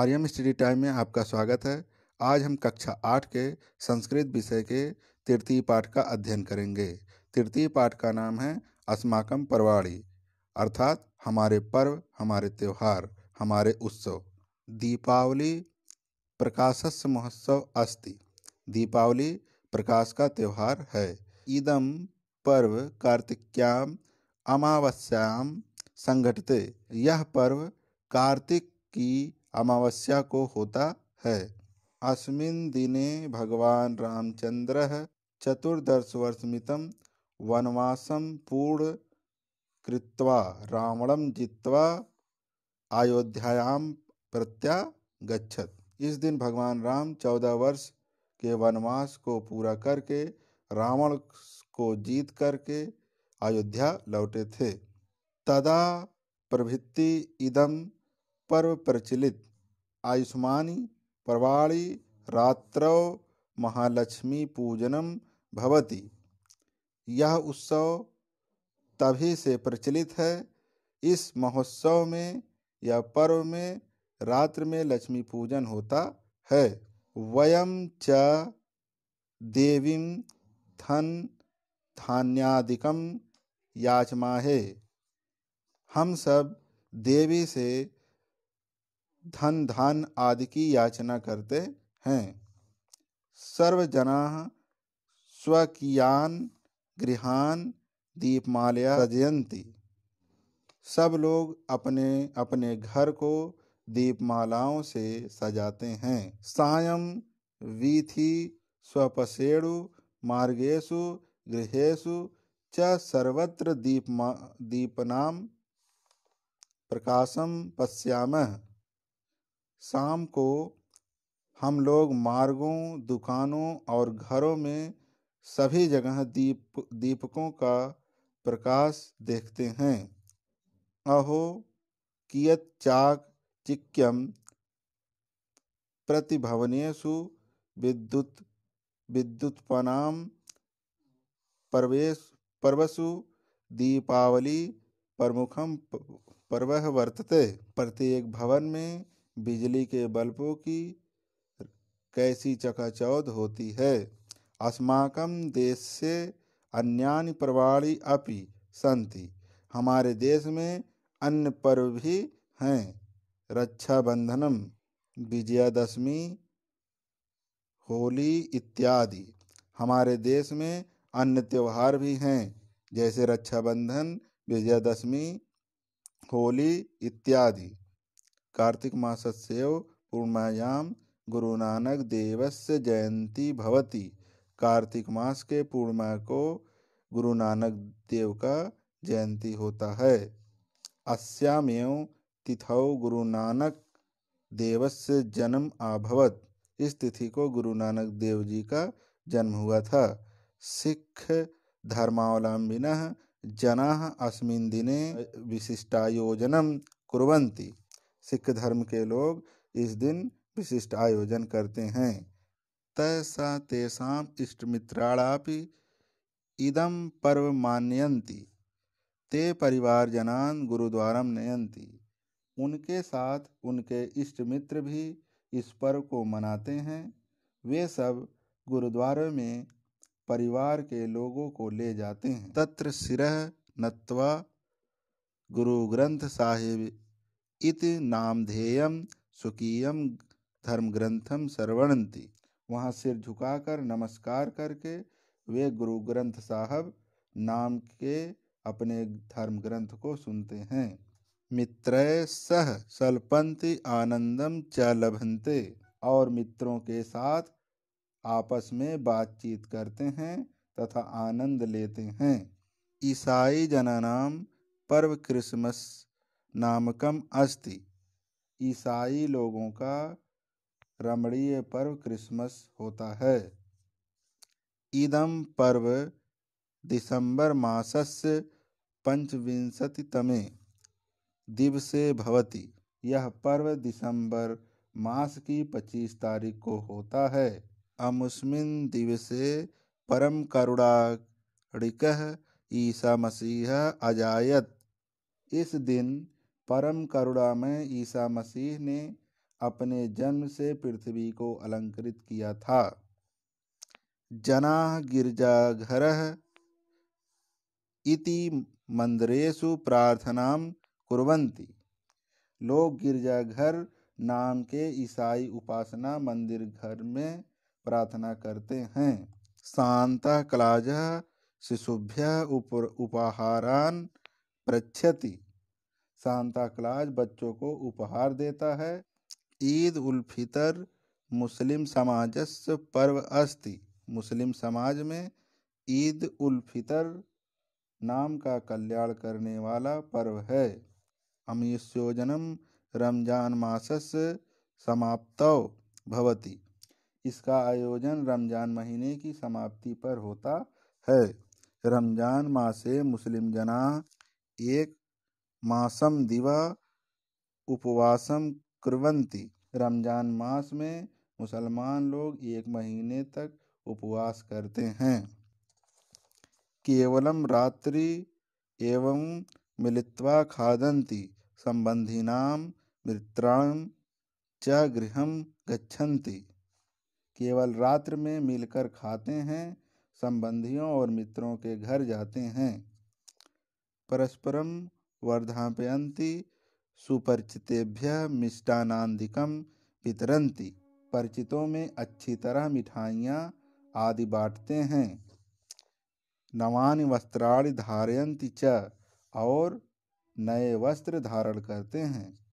Aryam study time में आपका स्वागत है आज हम कक्षा आठ के संस्कृत विषय के तृतीय पाठ का अध्ययन करेंगे तृतीय पाठ का नाम है अस्माकम परवाड़ी अर्थात हमारे पर्व हमारे त्यौहार हमारे उत्सव दीपावली प्रकाशस महोत्सव अस्ति दीपावली प्रकाश का त्यौहार है ईदम पर्व कार्तिक्याम अमावस्याम संगठते यह पर्व कार्तिक की अमावस्या को होता है अस्मिन दिने भगवान वर्ष मित वनवास पूर्ण कृत्वा रावणं जीतवा अयोध्यायाम प्रत्यागछत इस दिन भगवान राम चौदह वर्ष के वनवास को पूरा करके रावण को जीत करके अयोध्या लौटे थे तदा प्रभृति इदम पर्व प्रचलित आयुष्मानी पर्वाणी रात्र महालक्ष्मी पूजनम भवति यह उत्सव तभी से प्रचलित है इस महोत्सव में या पर्व में रात्र में लक्ष्मी पूजन होता है वयम च देवी धन धान्यादिकम याचमाहे हम सब देवी से धन धान आदि की याचना करते हैं सर्वजना स्वकियान गृहान दीपमालया सजयंती सब लोग अपने अपने घर को दीपमालाओं से सजाते हैं सायं वीथि स्वपसेड़ु मार्गेशु गृहेशु च सर्वत्र दीपमा दीपनाम प्रकाशम पश्याम शाम को हम लोग मार्गों दुकानों और घरों में सभी जगह दीप दीपकों का प्रकाश देखते हैं अहो कियत चाक चिक्यम प्रतिभवनेषु विद्युत विद्युत्पनाम परवेश पर्वसु दीपावली प्रमुखम पर्व वर्तते प्रत्येक भवन में बिजली के बल्बों की कैसी चकाचौध होती है अस्माकम देश से अन्यान प्रवाणी अपि संति हमारे देश में अन्य पर्व भी हैं रक्षाबंधनम विजयादशमी होली इत्यादि हमारे देश में अन्य त्यौहार भी हैं जैसे रक्षाबंधन विजयादशमी होली इत्यादि कार्तिक मासस्यैव पूर्णमायां गुरुनानक देवस्य जयंती भवती कार्तिक मास के पूर्णिमा को गुरु नानक देव का जयंती होता है अस्यामेव तिथौ गुरु नानक देवस्य जन्म आभवत इस तिथि को गुरु नानक देव जी का जन्म हुआ था सिख धर्मावलंबिन जना अस्मिन दिने विशिष्टायोजनम कुरवंती सिख धर्म के लोग इस दिन विशिष्ट आयोजन करते हैं तैसा तेषाम भी इदम पर्व मान्यंती ते परिवार जनान गुरुद्वारम नयंती उनके साथ उनके इष्ट मित्र भी इस पर्व को मनाते हैं वे सब गुरुद्वारे में परिवार के लोगों को ले जाते हैं तत्र सिरह नत्वा गुरु ग्रंथ साहिब इत नामधेयम स्वकीयम धर्मग्रंथम श्रवणंती वहाँ सिर झुकाकर नमस्कार करके वे गुरु ग्रंथ साहब नाम के अपने धर्म ग्रंथ को सुनते हैं मित्रय सह सलपंति आनंदम च लभंते और मित्रों के साथ आपस में बातचीत करते हैं तथा आनंद लेते हैं ईसाई जनानाम पर्व क्रिसमस नामकम अस्ति ईसाई लोगों का रमणीय पर्व क्रिसमस होता है इदम पर्व दिसंबर मासस्य पंचविंशतितमे दिवसे भवति यह पर्व दिसंबर मास की पच्चीस तारीख को होता है अमुस्मिन् दिवसे परम करुणाणिक ईसा मसीह अजायत इस दिन परम करुणामय ईसा मसीह ने अपने जन्म से पृथ्वी को अलंकृत किया था जना गिरजाघर इति मंदिरेशु प्रार्थना कुरंती लोग गिरजाघर नाम के ईसाई उपासना मंदिर घर में प्रार्थना करते हैं शांत कलाज शिशुभ्य उप, उपाहारान प्रच्छति सांता क्लाज बच्चों को उपहार देता है ईद उल फितर मुस्लिम समाजस्य पर्व अस्ति मुस्लिम समाज में ईद उल फितर नाम का कल्याण करने वाला पर्व है अमीस्योजनम रमजान मासस समाप्त भवति इसका आयोजन रमजान महीने की समाप्ति पर होता है रमजान मासे मुस्लिम जना एक मासम दिवा उपवासम कुरंती रमज़ान मास में मुसलमान लोग एक महीने तक उपवास करते हैं केवलम रात्रि एवं मिलित्वा खादन्ति संबंधिनाम मित्राण च गृह गच्छन्ति केवल रात्र में मिलकर खाते हैं संबंधियों और मित्रों के घर जाते हैं परस्परम वर्धापयती सुपरिचितेभ्य मिष्टानादीक वितरती परिचितों में अच्छी तरह मिठाइयाँ आदि बांटते हैं नवान वस्त्राणि धारयन्ति च और नए वस्त्र धारण करते हैं